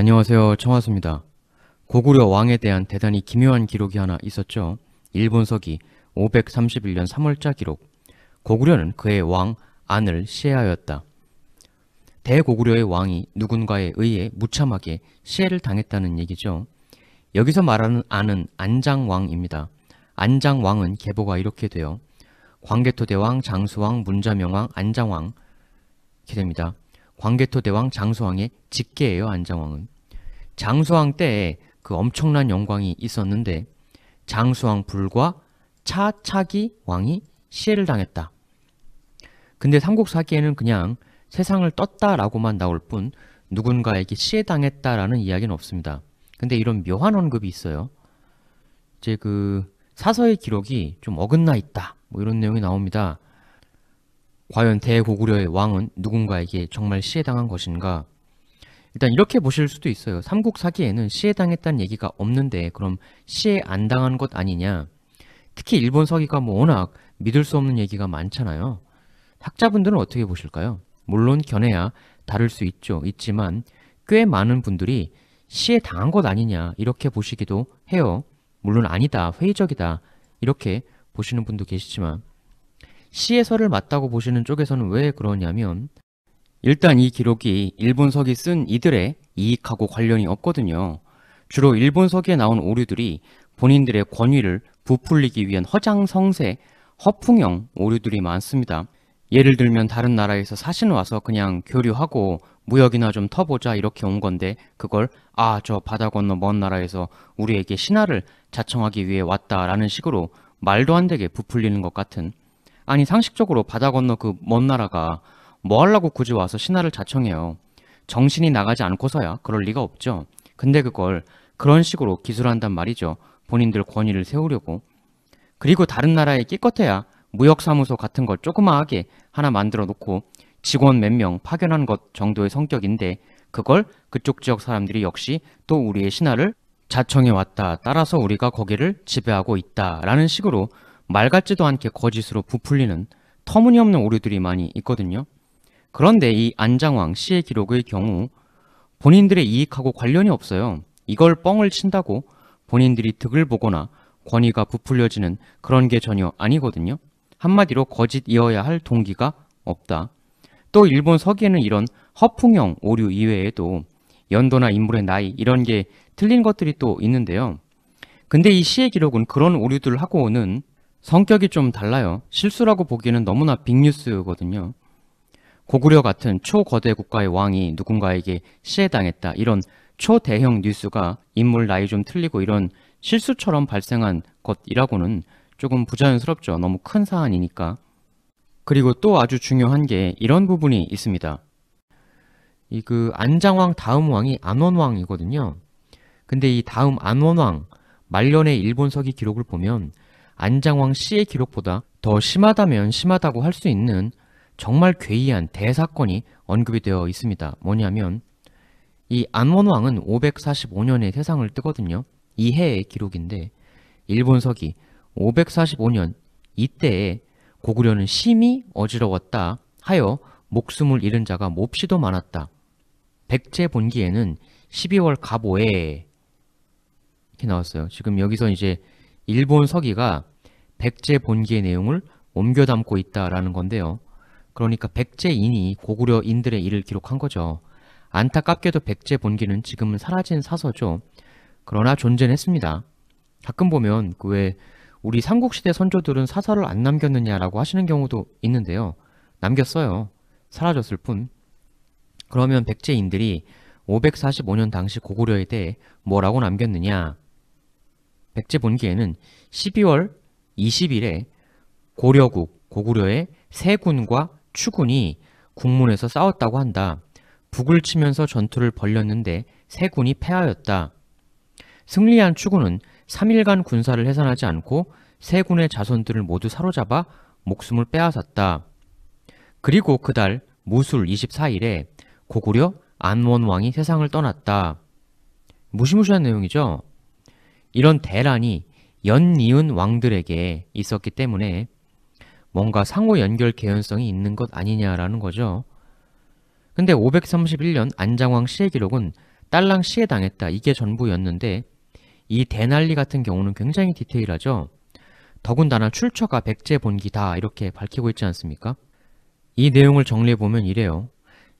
안녕하세요. 청하수입니다. 고구려 왕에 대한 대단히 기묘한 기록이 하나 있었죠. 일본 서기 531년 3월자 기록. 고구려는 그의 왕 안을 시해하였다. 대고구려의 왕이 누군가에 의해 무참하게 시해를 당했다는 얘기죠. 여기서 말하는 안은 안장왕입니다. 안장왕은 계보가 이렇게 되어 광개토대왕, 장수왕, 문자명왕, 안장왕 이렇게 됩니다. 광개토 대왕 장소왕의 직계예요 안장왕은. 장소왕 때에 그 엄청난 영광이 있었는데 장수왕 불과 차차기 왕이 시해를 당했다. 근데 삼국사기에는 그냥 세상을 떴다라고만 나올 뿐 누군가에게 시해당했다라는 이야기는 없습니다. 근데 이런 묘한 언급이 있어요. 이제 그 사서의 기록이 좀 어긋나 있다. 뭐 이런 내용이 나옵니다. 과연 대고구려의 왕은 누군가에게 정말 시해당한 것인가? 일단 이렇게 보실 수도 있어요. 삼국사기에는 시해당했다는 얘기가 없는데 그럼 시해 안 당한 것 아니냐? 특히 일본 서기가 뭐 워낙 믿을 수 없는 얘기가 많잖아요. 학자분들은 어떻게 보실까요? 물론 견해야 다를 수 있죠. 있지만 꽤 많은 분들이 시에 당한 것 아니냐 이렇게 보시기도 해요. 물론 아니다, 회의적이다 이렇게 보시는 분도 계시지만 시에서를 맞다고 보시는 쪽에서는 왜 그러냐면 일단 이 기록이 일본서기 쓴 이들의 이익하고 관련이 없거든요. 주로 일본서기에 나온 오류들이 본인들의 권위를 부풀리기 위한 허장성세, 허풍형 오류들이 많습니다. 예를 들면 다른 나라에서 사신 와서 그냥 교류하고 무역이나 좀 터보자 이렇게 온 건데 그걸 아 저 바다 건너 먼 나라에서 우리에게 신하를 자청하기 위해 왔다라는 식으로 말도 안 되게 부풀리는 것 같은 아니 상식적으로 바다 건너 그 먼 나라가 뭐 하려고 굳이 와서 신하를 자청해요. 정신이 나가지 않고서야 그럴 리가 없죠. 근데 그걸 그런 식으로 기술한단 말이죠. 본인들 권위를 세우려고. 그리고 다른 나라에 끼껏해야 무역사무소 같은 걸 조그마하게 하나 만들어 놓고 직원 몇 명 파견한 것 정도의 성격인데 그걸 그쪽 지역 사람들이 역시 또 우리의 신하를 자청해 왔다 따라서 우리가 거기를 지배하고 있다 라는 식으로 말 같지도 않게 거짓으로 부풀리는 터무니없는 오류들이 많이 있거든요. 그런데 이 안장왕 씨의 기록의 경우 본인들의 이익하고 관련이 없어요. 이걸 뻥을 친다고 본인들이 득을 보거나 권위가 부풀려지는 그런 게 전혀 아니거든요. 한마디로 거짓이어야 할 동기가 없다. 또 일본 서기에는 이런 허풍형 오류 이외에도 연도나 인물의 나이 이런 게 틀린 것들이 또 있는데요. 근데 이 시의 기록은 그런 오류들하고는 성격이 좀 달라요. 실수라고 보기는 너무나 빅뉴스거든요. 고구려 같은 초거대 국가의 왕이 누군가에게 시해당했다. 이런 초대형 뉴스가 인물 나이 좀 틀리고 이런 실수처럼 발생한 것이라고는 조금 부자연스럽죠. 너무 큰 사안이니까. 그리고 또 아주 중요한 게 이런 부분이 있습니다. 이 그 안장왕 다음 왕이 안원왕이거든요. 근데 이 다음 안원왕 말년의 일본서기 기록을 보면 안장왕 씨의 기록보다 더 심하다면 심하다고 할 수 있는 정말 괴이한 대사건이 언급이 되어 있습니다. 뭐냐면 이 안원왕은 545년에 세상을 뜨거든요. 이 해의 기록인데 일본서기 545년 이때에 고구려는 심히 어지러웠다 하여 목숨을 잃은 자가 몹시도 많았다. 백제 본기에는 12월 갑오에 이렇게 나왔어요. 지금 여기서 이제 일본 서기가 백제 본기의 내용을 옮겨 담고 있다라는 건데요. 그러니까 백제인이 고구려인들의 일을 기록한 거죠. 안타깝게도 백제 본기는 지금은 사라진 사서죠. 그러나 존재는 했습니다. 가끔 보면 그왜 우리 삼국시대 선조들은 사서를 안 남겼느냐라고 하시는 경우도 있는데요. 남겼어요. 사라졌을 뿐. 그러면 백제인들이 545년 당시 고구려에 대해 뭐라고 남겼느냐? 백제 본기에는 12월 20일에 고려국 고구려의 세군과 추군이 국문에서 싸웠다고 한다. 북을 치면서 전투를 벌렸는데 세군이 패하였다. 승리한 추군은 3일간 군사를 해산하지 않고 세군의 자손들을 모두 사로잡아 목숨을 빼앗았다. 그리고 그달 무술 24일에 고구려 안원왕이 세상을 떠났다. 무시무시한 내용이죠? 이런 대란이 연이은 왕들에게 있었기 때문에 뭔가 상호 연결 개연성이 있는 것 아니냐라는 거죠. 근데 531년 안장왕 시의 기록은 딸랑 시에 당했다 이게 전부였는데 이 대난리 같은 경우는 굉장히 디테일하죠. 더군다나 출처가 백제 본기다 이렇게 밝히고 있지 않습니까? 이 내용을 정리해보면 이래요.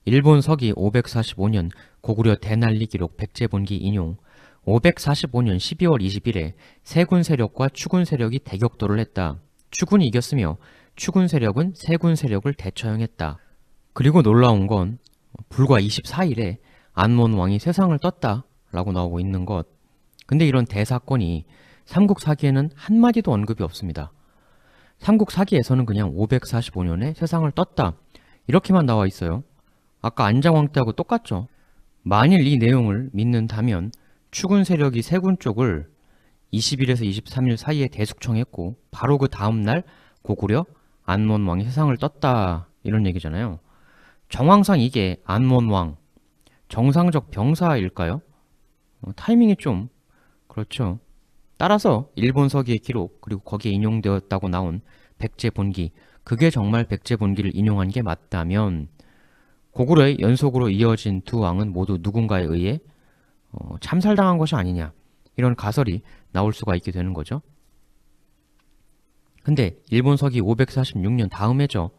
일본 서기 545년 고구려 대난리 기록 백제 본기 인용 545년 12월 20일에 세군 세력과 추군 세력이 대격돌을 했다. 추군이 이겼으며 추군 세력은 세군 세력을 대처형했다. 그리고 놀라운 건 불과 24일에 안몬 왕이 세상을 떴다 라고 나오고 있는 것. 근데 이런 대사건이 삼국사기에는 한마디도 언급이 없습니다. 삼국사기에서는 그냥 545년에 세상을 떴다 이렇게만 나와 있어요. 아까 안장왕 때하고 똑같죠? 만일 이 내용을 믿는다면 추군 세력이 세군 쪽을 20일에서 23일 사이에 대숙청했고 바로 그 다음날 고구려 안몬왕이 세상을 떴다 이런 얘기잖아요. 정황상 이게 안몬왕 정상적 병사일까요? 어, 타이밍이 좀 그렇죠. 따라서 일본 서기의 기록 그리고 거기에 인용되었다고 나온 백제본기 그게 정말 백제본기를 인용한 게 맞다면 고구려의 연속으로 이어진 두 왕은 모두 누군가에 의해 어, 참살당한 것이 아니냐 이런 가설이 나올 수가 있게 되는 거죠. 근데 일본 서기 546년 다음 해죠.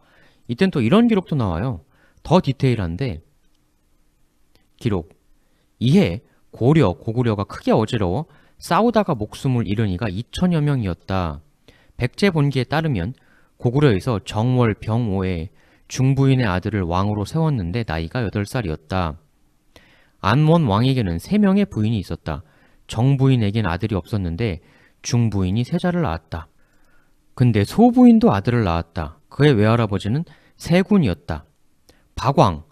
이땐 또 이런 기록도 나와요. 더 디테일한데 기록 이해 고려, 고구려가 크게 어지러워 싸우다가 목숨을 잃은 이가 2천여 명이었다. 백제본기에 따르면 고구려에서 정월 병오에 중부인의 아들을 왕으로 세웠는데 나이가 8살이었다. 안원 왕에게는 세명의 부인이 있었다. 정부인에겐 아들이 없었는데 중부인이 세자를 낳았다. 근데 소부인도 아들을 낳았다. 그의 외할아버지는 세군이었다. 박왕,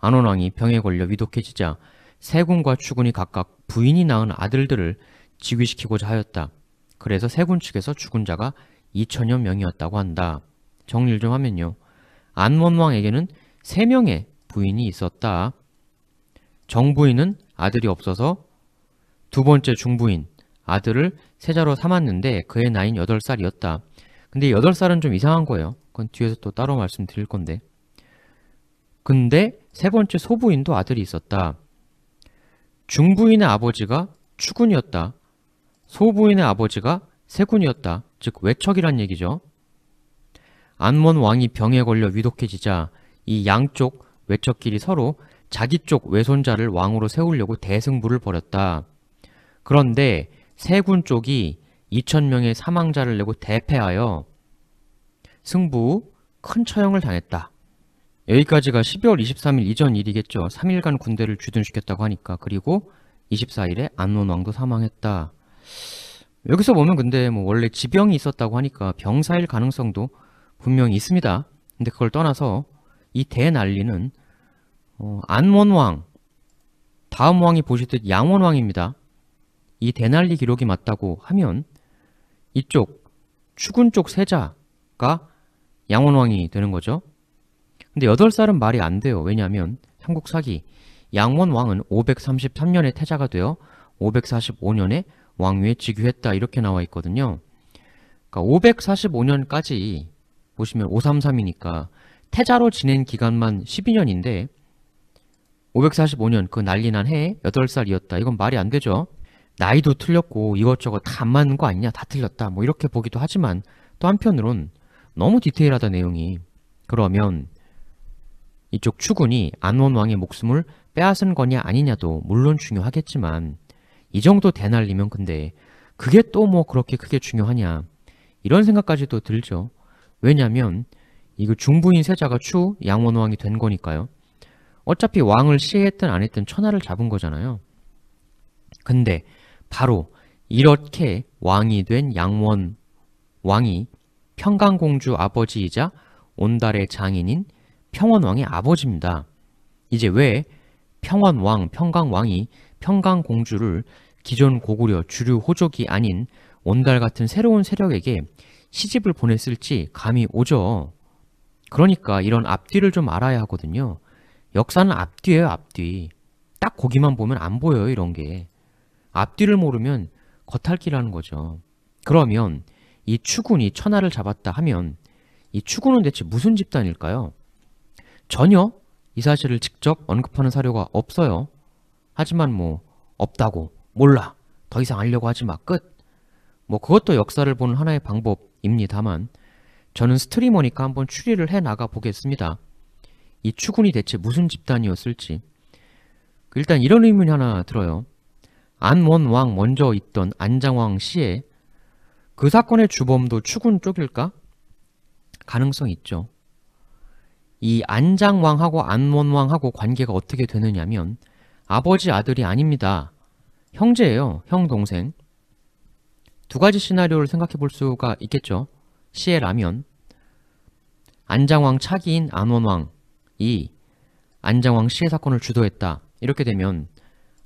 안원왕이 병에 걸려 위독해지자 세군과 추군이 각각 부인이 낳은 아들들을 즉위시키고자 하였다. 그래서 세군 측에서 죽은 자가 2천여 명이었다고 한다. 정리를 좀 하면요. 안원왕에게는 세명의 부인이 있었다. 정부인은 아들이 없어서 두 번째 중부인 아들을 세자로 삼았는데 그의 나이는 8살이었다. 근데 8살은 좀 이상한 거예요. 그건 뒤에서 또 따로 말씀드릴 건데. 근데 세 번째 소부인도 아들이 있었다. 중부인의 아버지가 추군이었다. 소부인의 아버지가 세군이었다. 즉 외척이란 얘기죠. 안몬 왕이 병에 걸려 위독해지자 이 양쪽 외척끼리 서로 자기 쪽 외손자를 왕으로 세우려고 대승부를 벌였다. 그런데 세군 쪽이 2천명의 사망자를 내고 대패하여 승부 큰 처형을 당했다. 여기까지가 12월 23일 이전 일이겠죠. 3일간 군대를 주둔시켰다고 하니까. 그리고 24일에 안논왕도 사망했다. 여기서 보면 근데 뭐 원래 지병이 있었다고 하니까 병사일 가능성도 분명히 있습니다. 근데 그걸 떠나서 이 대난리는 어, 안원왕 다음 왕이 보시듯 양원왕입니다. 이 대난리 기록이 맞다고 하면 이쪽 추군 쪽 세자가 양원왕이 되는 거죠. 근데 8살은 말이 안 돼요. 왜냐하면 삼국사기 양원왕은 533년에 태자가 되어 545년에 왕위에 즉위했다 이렇게 나와 있거든요. 그러니까 545년까지 보시면 533이니까 태자로 지낸 기간만 12년인데 545년 그 난리난 해에 8살이었다. 이건 말이 안 되죠. 나이도 틀렸고 이것저것 다 맞는 거 아니냐 다 틀렸다 뭐 이렇게 보기도 하지만 또 한편으론 너무 디테일하다 내용이 그러면 이쪽 추군이 안원왕의 목숨을 빼앗은 거냐 아니냐도 물론 중요하겠지만 이 정도 대날리면 근데 그게 또 뭐 그렇게 크게 중요하냐 이런 생각까지도 들죠 왜냐면 이거 중부인 세자가 추 양원왕이 된 거니까요 어차피 왕을 시해했든 안 했든 천하를 잡은 거잖아요. 근데 바로 이렇게 왕이 된 양원 왕이 평강공주 아버지이자 온달의 장인인 평원왕의 아버지입니다. 이제 왜 평원왕, 평강왕이 평강공주를 기존 고구려 주류 호족이 아닌 온달 같은 새로운 세력에게 시집을 보냈을지 감이 오죠. 그러니까 이런 앞뒤를 좀 알아야 하거든요. 역사는 앞뒤예요 앞뒤 딱 거기만 보면 안 보여요 이런 게 앞뒤를 모르면 겉핥기라는 거죠 그러면 이 추군이 천하를 잡았다 하면 이 추군은 대체 무슨 집단일까요? 전혀 이 사실을 직접 언급하는 사료가 없어요 하지만 뭐 없다고 몰라 더 이상 알려고 하지 마끝뭐 그것도 역사를 보는 하나의 방법입니다만 저는 스트리머니까 한번 추리를 해나가 보겠습니다 이 추군이 대체 무슨 집단이었을지 일단 이런 의문이 하나 들어요. 안원왕 먼저 있던 안장왕 시에 그 사건의 주범도 추군 쪽일까? 가능성 있죠. 이 안장왕하고 안원왕하고 관계가 어떻게 되느냐면 아버지 아들이 아닙니다. 형제예요. 형 동생. 두 가지 시나리오를 생각해 볼 수가 있겠죠. 시에라면 안장왕 차기인 안원왕 2. 안장왕 시해 사건을 주도했다. 이렇게 되면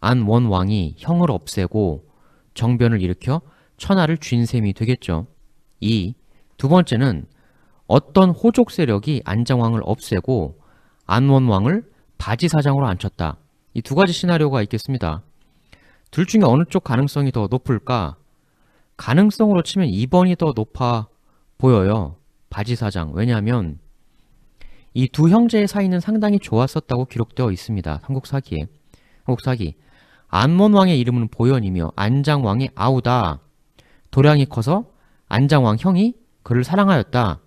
안원 왕이 형을 없애고 정변을 일으켜 천하를 쥔 셈이 되겠죠. 2. 두 번째는 어떤 호족 세력이 안장왕을 없애고 안원왕을 바지사장으로 앉혔다. 이 두 가지 시나리오가 있겠습니다. 둘 중에 어느 쪽 가능성이 더 높을까? 가능성으로 치면 2번이 더 높아 보여요. 바지사장. 왜냐하면 이두 형제의 사이는 상당히 좋았었다고 기록되어 있습니다. 삼국사기에. 삼국사기. 안몬왕의 이름은 보현이며 안장왕의 아우다. 도량이 커서 안장왕 형이 그를 사랑하였다.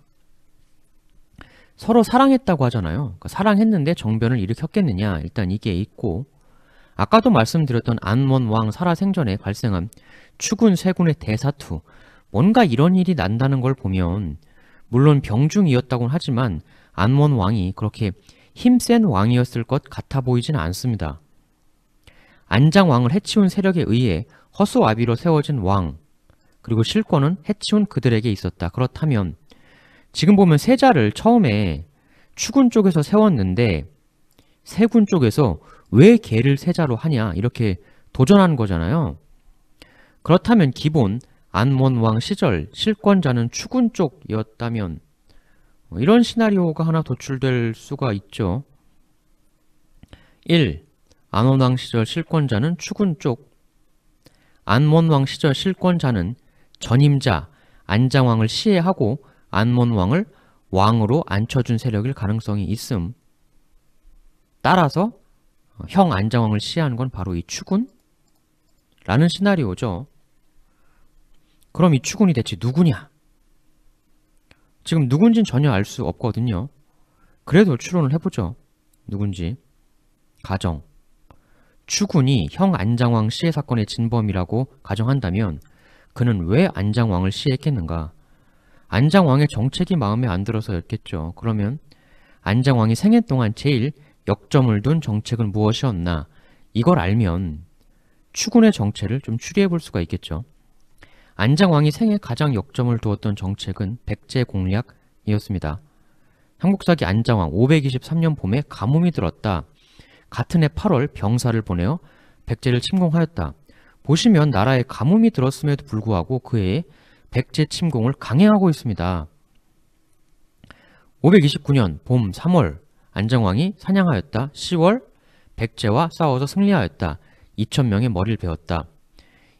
서로 사랑했다고 하잖아요. 그러니까 사랑했는데 정변을 일으켰겠느냐. 일단 이게 있고 아까도 말씀드렸던 안원왕 살아생전에 발생한 추군 세군의 대사투 뭔가 이런 일이 난다는 걸 보면 물론 병중이었다곤 하지만 안몬 왕이 그렇게 힘센 왕이었을 것 같아 보이진 않습니다. 안장 왕을 해치운 세력에 의해 허수아비로 세워진 왕, 그리고 실권은 해치운 그들에게 있었다. 그렇다면 지금 보면 세자를 처음에 추군 쪽에서 세웠는데 세군 쪽에서 왜 개를 세자로 하냐 이렇게 도전하 거잖아요. 그렇다면 기본 안몬왕 시절 실권자는 추군 쪽이었다면 뭐 이런 시나리오가 하나 도출될 수가 있죠. 1. 안원왕 시절 실권자는 추군 쪽 안몬왕 시절 실권자는 전임자 안장왕을 시해하고 안몬왕을 왕으로 앉혀준 세력일 가능성이 있음 따라서 형 안장왕을 시해하건 바로 이 추군라는 시나리오죠. 그럼 이 추군이 대체 누구냐? 지금 누군진 전혀 알 수 없거든요. 그래도 추론을 해보죠. 누군지. 가정. 추군이 형 안장왕 시해 사건의 진범이라고 가정한다면 그는 왜 안장왕을 시해했겠는가? 안장왕의 정책이 마음에 안 들어서였겠죠. 그러면 안장왕이 생애 동안 제일 역점을 둔 정책은 무엇이었나? 이걸 알면 추군의 정체를 좀 추리해 볼 수가 있겠죠. 안장왕이 생애 가장 역점을 두었던 정책은 백제 공략이었습니다. 한국사기 안장왕 523년 봄에 가뭄이 들었다. 같은 해 8월 병사를 보내어 백제를 침공하였다. 보시면 나라에 가뭄이 들었음에도 불구하고 그해 에 백제 침공을 강행하고 있습니다. 529년 봄 3월 안장왕이 사냥하였다. 10월 백제와 싸워서 승리하였다. 2천명의 머리를 베었다.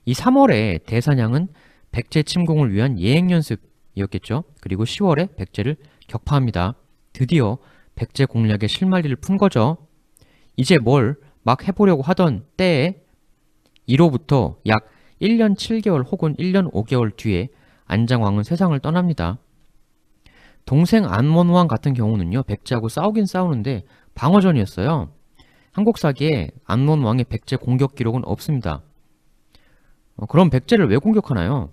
이 3월에 대사냥은 백제 침공을 위한 예행 연습이었겠죠. 그리고 10월에 백제를 격파합니다. 드디어 백제 공략의 실마리를 푼 거죠. 이제 뭘 막 해보려고 하던 때에 1호부터 약 1년 7개월 혹은 1년 5개월 뒤에 안장왕은 세상을 떠납니다. 동생 안몬왕 같은 경우는요. 백제하고 싸우긴 싸우는데 방어전이었어요. 한국사기에 안몬왕의 백제 공격 기록은 없습니다. 어, 그럼 백제를 왜 공격하나요?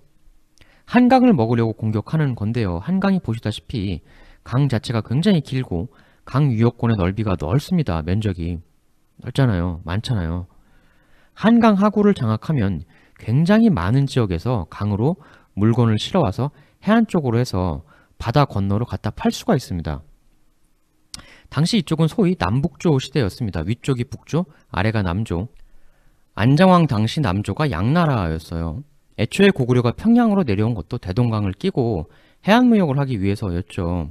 한강을 먹으려고 공격하는 건데요. 한강이 보시다시피 강 자체가 굉장히 길고 강 유역권의 넓이가 넓습니다. 면적이 넓잖아요. 많잖아요. 한강 하구를 장악하면 굉장히 많은 지역에서 강으로 물건을 실어와서 해안 쪽으로 해서 바다 건너로 갖다 팔 수가 있습니다. 당시 이쪽은 소위 남북조 시대였습니다. 위쪽이 북조, 아래가 남조. 안정왕 당시 남조가 양나라였어요. 애초에 고구려가 평양으로 내려온 것도 대동강을 끼고 해안무역을 하기 위해서였죠.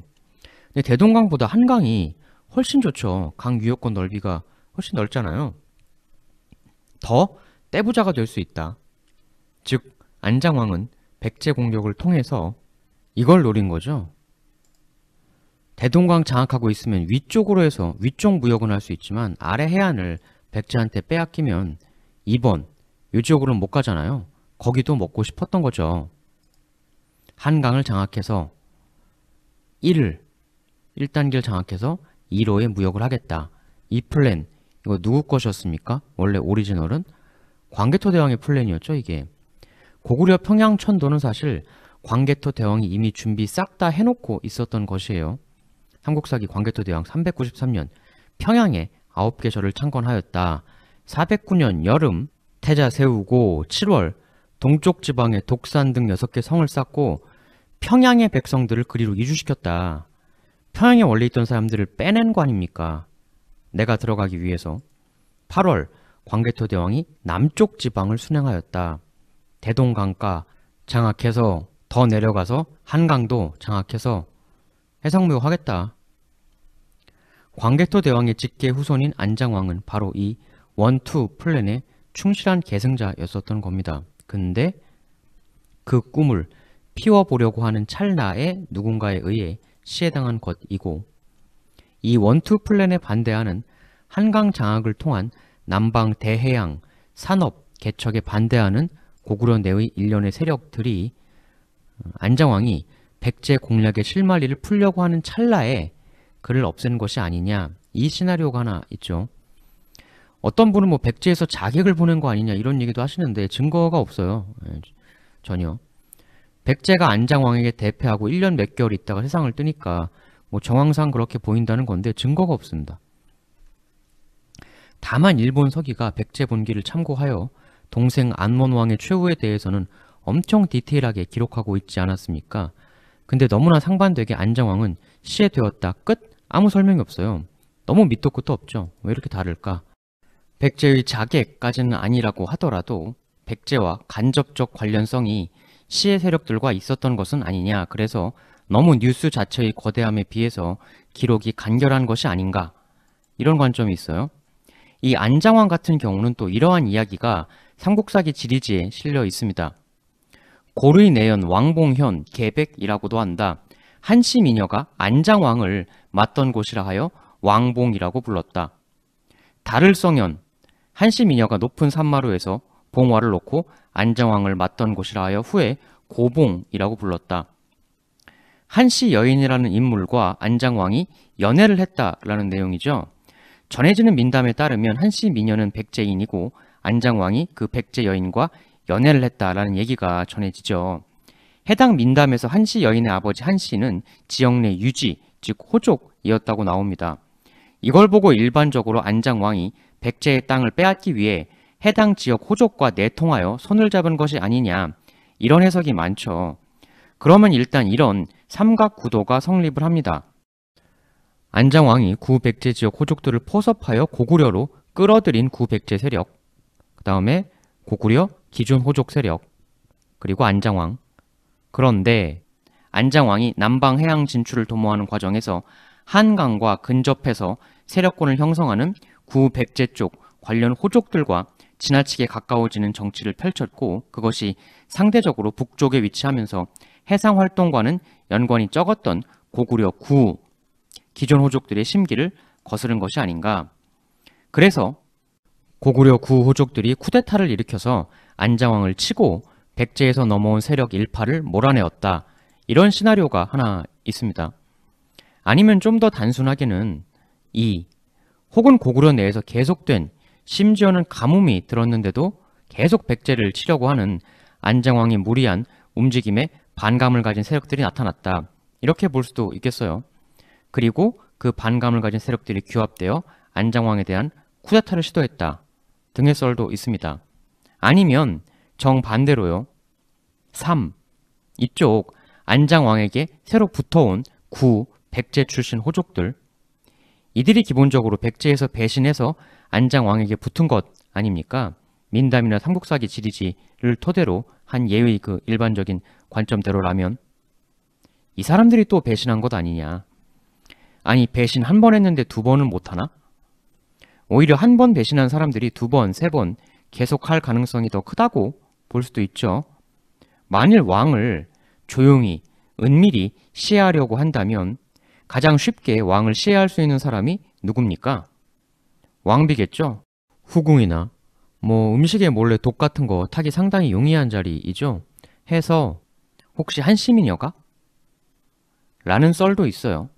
근데 대동강보다 한강이 훨씬 좋죠. 강 유역권 넓이가 훨씬 넓잖아요. 더 떼부자가 될 수 있다. 즉 안장왕은 백제 공격을 통해서 이걸 노린 거죠. 대동강 장악하고 있으면 위쪽으로 해서 위쪽 무역은 할 수 있지만 아래 해안을 백제한테 빼앗기면 2번 요지역으로는못 가잖아요. 거기도 먹고 싶었던 거죠. 한강을 장악해서 1을 1단계를 장악해서 1호에 무역을 하겠다. 이 플랜 이거 누구 것이었습니까? 원래 오리지널은 광개토 대왕의 플랜이었죠 이게. 고구려 평양천도는 사실 광개토 대왕이 이미 준비 싹 다 해놓고 있었던 것이에요. 삼국사기 광개토 대왕 393년 평양에 아홉 개 절을 창건하였다. 409년 여름 태자 세우고 7월 동쪽 지방의 독산 등 6개 성을 쌓고 평양의 백성들을 그리로 이주시켰다. 평양에 원래 있던 사람들을 빼낸 거 아닙니까? 내가 들어가기 위해서 8월 광개토 대왕이 남쪽 지방을 순행하였다. 대동강가 장악해서 더 내려가서 한강도 장악해서 해상무역 하겠다. 광개토 대왕의 직계 후손인 안장왕은 바로 이 원투 플랜의 충실한 계승자였었던 겁니다. 근데 그 꿈을 피워보려고 하는 찰나에 누군가에 의해 시해당한 것이고 이 원투 플랜에 반대하는 한강 장악을 통한 남방 대해양 산업 개척에 반대하는 고구려 내의 일련의 세력들이 어, 안장왕이 백제 공략의 실마리를 풀려고 하는 찰나에 그를 없앤 것이 아니냐 이 시나리오가 하나 있죠. 어떤 분은 뭐 백제에서 자객을 보낸 거 아니냐 이런 얘기도 하시는데 증거가 없어요. 예, 전혀. 백제가 안장왕에게 대패하고 1년 몇 개월 있다가 세상을 뜨니까 뭐 정황상 그렇게 보인다는 건데 증거가 없습니다. 다만 일본 서기가 백제 본기를 참고하여 동생 안원왕의 최후에 대해서는 엄청 디테일하게 기록하고 있지 않았습니까? 근데 너무나 상반되게 안장왕은 시해 되었다 끝 아무 설명이 없어요. 너무 밑도 끝도 없죠. 왜 이렇게 다를까? 백제의 자객까지는 아니라고 하더라도 백제와 간접적 관련성이 시의 세력들과 있었던 것은 아니냐 그래서 너무 뉴스 자체의 거대함에 비해서 기록이 간결한 것이 아닌가 이런 관점이 있어요. 이안장왕 같은 경우는 또 이러한 이야기가 삼국사기 지리지에 실려 있습니다. 고르의 내연 왕봉현 계백이라고도 한다. 한씨 미녀가 안장왕을 맡던 곳이라 하여 왕봉이라고 불렀다. 다를성현 한씨 민녀가 높은 산마루에서 봉화를 놓고 안정왕을 맡던 곳이라 하여 후에 고봉이라고 불렀다. 한씨 여인이라는 인물과 안장왕이 연애를 했다라는 내용이죠. 전해지는 민담에 따르면 한씨 미녀는 백제인이고 안장왕이 그 백제 여인과 연애를 했다라는 얘기가 전해지죠. 해당 민담에서 한씨 여인의 아버지 한씨는 지역 내 유지, 즉 호족이었다고 나옵니다. 이걸 보고 일반적으로 안장왕이 백제의 땅을 빼앗기 위해 해당 지역 호족과 내통하여 손을 잡은 것이 아니냐 이런 해석이 많죠. 그러면 일단 이런 삼각구도가 성립을 합니다. 안장왕이 구백제 지역 호족들을 포섭하여 고구려로 끌어들인 구백제 세력 그 다음에 고구려 기준 호족 세력 그리고 안장왕 그런데 안장왕이 남방 해양 진출을 도모하는 과정에서 한강과 근접해서 세력권을 형성하는 구백제 쪽 관련 호족들과 지나치게 가까워지는 정치를 펼쳤고 그것이 상대적으로 북쪽에 위치하면서 해상 활동과는 연관이 적었던 고구려 구 기존 호족들의 심기를 거스른 것이 아닌가. 그래서 고구려 구 호족들이 쿠데타를 일으켜서 안장왕을 치고 백제에서 넘어온 세력 일파를 몰아내었다. 이런 시나리오가 하나 있습니다. 아니면 좀 더 단순하게는 이 혹은 고구려 내에서 계속된 심지어는 가뭄이 들었는데도 계속 백제를 치려고 하는 안장왕의 무리한 움직임에 반감을 가진 세력들이 나타났다. 이렇게 볼 수도 있겠어요. 그리고 그 반감을 가진 세력들이 규합되어 안장왕에 대한 쿠데타를 시도했다. 등의 썰도 있습니다. 아니면 정반대로요. 3. 이쪽 안장왕에게 새로 붙어온 구, 백제 출신 호족들 이들이 기본적으로 백제에서 배신해서 안장왕에게 붙은 것 아닙니까? 민담이나 삼국사기 지리지를 토대로 한 예의 그 일반적인 관점대로라면 이 사람들이 또 배신한 것 아니냐 아니 배신 한 번 했는데 두 번은 못하나? 오히려 한 번 배신한 사람들이 두 번, 세 번 계속 할 가능성이 더 크다고 볼 수도 있죠. 만일 왕을 조용히, 은밀히 시해하려고 한다면 가장 쉽게 왕을 시해할 수 있는 사람이 누굽니까? 왕비겠죠? 후궁이나 뭐 음식에 몰래 독 같은 거 타기 상당히 용이한 자리이죠? 해서 혹시 한시민여가? 라는 썰도 있어요.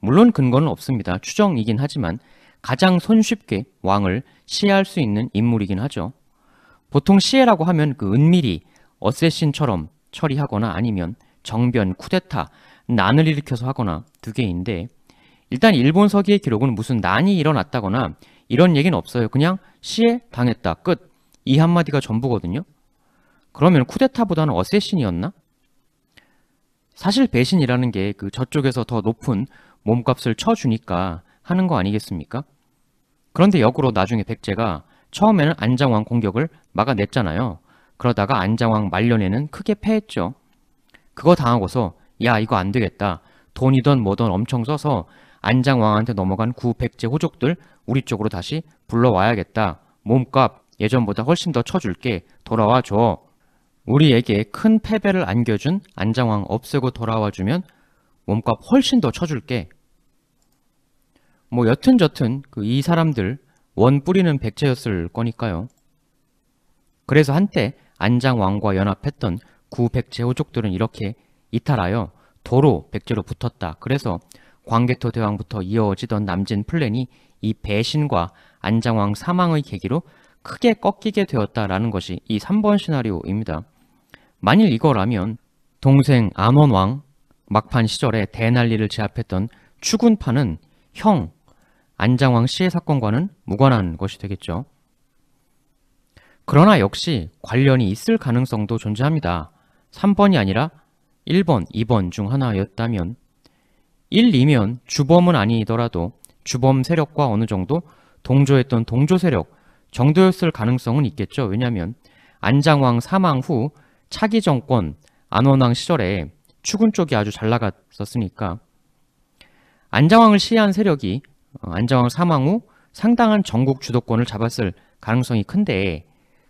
물론 근거는 없습니다. 추정이긴 하지만 가장 손쉽게 왕을 시해할 수 있는 인물이긴 하죠. 보통 시해라고 하면 그 은밀히 어쌔신처럼 처리하거나 아니면 정변, 쿠데타 난을 일으켜서 하거나 두 개인데 일단 일본 서기의 기록은 무슨 난이 일어났다거나 이런 얘기는 없어요. 그냥 시에 당했다. 끝. 이 한마디가 전부거든요. 그러면 쿠데타보다는 어쌔신이었나? 사실 배신이라는 게 그 저쪽에서 더 높은 몸값을 쳐주니까 하는 거 아니겠습니까? 그런데 역으로 나중에 백제가 처음에는 안장왕 공격을 막아냈잖아요. 그러다가 안장왕 말년에는 크게 패했죠. 그거 당하고서 야 이거 안 되겠다. 돈이든 뭐든 엄청 써서 안장왕한테 넘어간 구백제 호족들 우리 쪽으로 다시 불러와야겠다. 몸값 예전보다 훨씬 더 쳐줄게. 돌아와 줘. 우리에게 큰 패배를 안겨준 안장왕 없애고 돌아와주면 몸값 훨씬 더 쳐줄게. 뭐 여튼 저튼 그 이 사람들 원 뿌리는 백제였을 거니까요. 그래서 한때 안장왕과 연합했던 구백제 호족들은 이렇게 이탈하여 도로 백제로 붙었다. 그래서 광개토 대왕부터 이어지던 남진 플랜이 이 배신과 안장왕 사망의 계기로 크게 꺾이게 되었다라는 것이 이 3번 시나리오입니다. 만일 이거라면 동생 암원왕 막판 시절에 대난리를 제압했던 추군파는 형 안장왕 씨의 사건과는 무관한 것이 되겠죠. 그러나 역시 관련이 있을 가능성도 존재합니다. 3번이 아니라 1번, 2번 중 하나였다면 1, 2면 주범은 아니더라도 주범 세력과 어느 정도 동조했던 동조 세력 정도였을 가능성은 있겠죠. 왜냐하면 안장왕 사망 후 차기 정권 안원왕 시절에 추군 쪽이 아주 잘 나갔었으니까 안장왕을 시해한 세력이 어, 안장왕 사망 후 상당한 전국 주도권을 잡았을 가능성이 큰데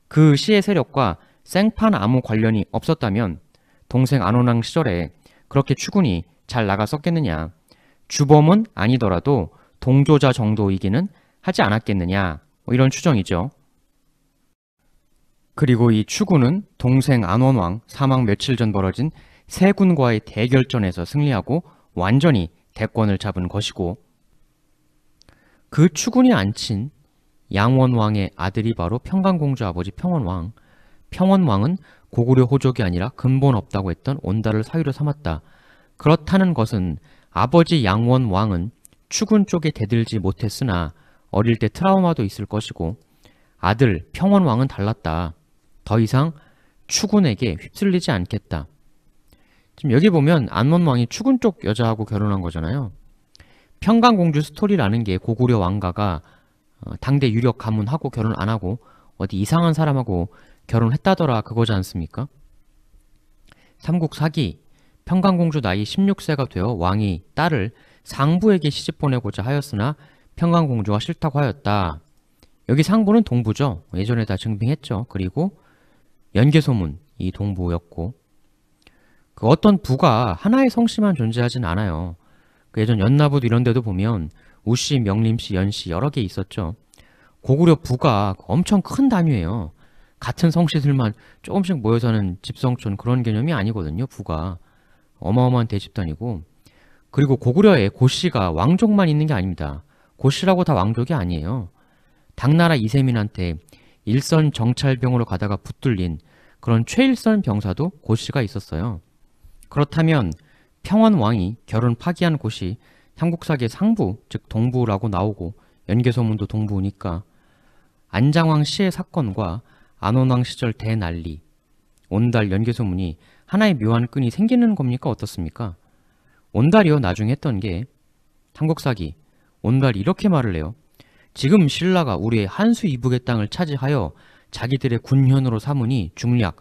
그 시해 세력과 생판 아무 관련이 없었다면 동생 안호랑 시절에 그렇게 추군이 잘 나갔었겠느냐. 주범은 아니더라도 동조자 정도이기는 하지 않았겠느냐. 뭐 이런 추정이죠. 그리고 이 추군은 동생 안원왕 사망 며칠 전 벌어진 세군과의 대결전에서 승리하고 완전히 대권을 잡은 것이고 그 추군이 앉힌 양원왕의 아들이 바로 평강공주 아버지 평원왕 평원왕은 고구려 호족이 아니라 근본 없다고 했던 온달을 사유로 삼았다. 그렇다는 것은 아버지 양원왕은 추군 쪽에 대들지 못했으나 어릴 때 트라우마도 있을 것이고 아들 평원왕은 달랐다. 더 이상 추군에게 휩쓸리지 않겠다. 지금 여기 보면 안원왕이 추군 쪽 여자하고 결혼한 거잖아요. 평강공주 스토리라는 게 고구려 왕가가 어, 당대 유력 가문하고 결혼 안 하고 어디 이상한 사람하고 결혼했다더라 그거지 않습니까? 삼국 사기 평강공주 나이 16세가 되어 왕이 딸을 상부에게 시집 보내고자 하였으나 평강공주가 싫다고 하였다. 여기 상부는 동부죠. 예전에 다 증빙했죠. 그리고 연개소문 이 동부였고 그 어떤 부가 하나의 성씨만 존재하진 않아요. 그 예전 연나부도 이런 데도 보면 우씨, 명림씨, 연씨 여러 개 있었죠. 고구려 부가 엄청 큰 단위예요. 같은 성씨들만 조금씩 모여 사는 집성촌 그런 개념이 아니거든요. 부가 어마어마한 대집단이고 그리고 고구려의 고씨가 왕족만 있는 게 아닙니다. 고씨라고 다 왕족이 아니에요. 당나라 이세민한테 일선 정찰병으로 가다가 붙들린 그런 최일선 병사도 고씨가 있었어요. 그렇다면 평원왕이 결혼 파기한 곳이 삼국사계 상부 즉 동부라고 나오고 연개소문도 동부니까 안장왕 씨의 사건과 안원왕 시절 대난리, 온달 연개소문이 하나의 묘한 끈이 생기는 겁니까 어떻습니까? 온달이요 나중에 했던 게 삼국사기 온달이 렇게 말을 해요. 지금 신라가 우리의 한수 이북의 땅을 차지하여 자기들의 군현으로 삼으니 중략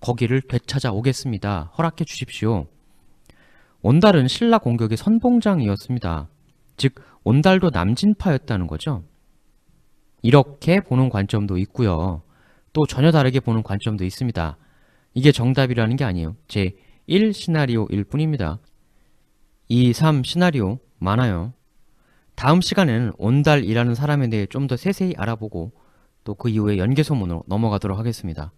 거기를 되찾아오겠습니다. 허락해 주십시오. 온달은 신라 공격의 선봉장이었습니다. 즉 온달도 남진파였다는 거죠. 이렇게 보는 관점도 있고요. 또 전혀 다르게 보는 관점도 있습니다. 이게 정답이라는 게 아니에요. 제 1 시나리오일 뿐입니다. 2, 3 시나리오 많아요. 다음 시간에는 온달이라는 사람에 대해 좀 더 세세히 알아보고 또 그 이후에 연계소문으로 넘어가도록 하겠습니다.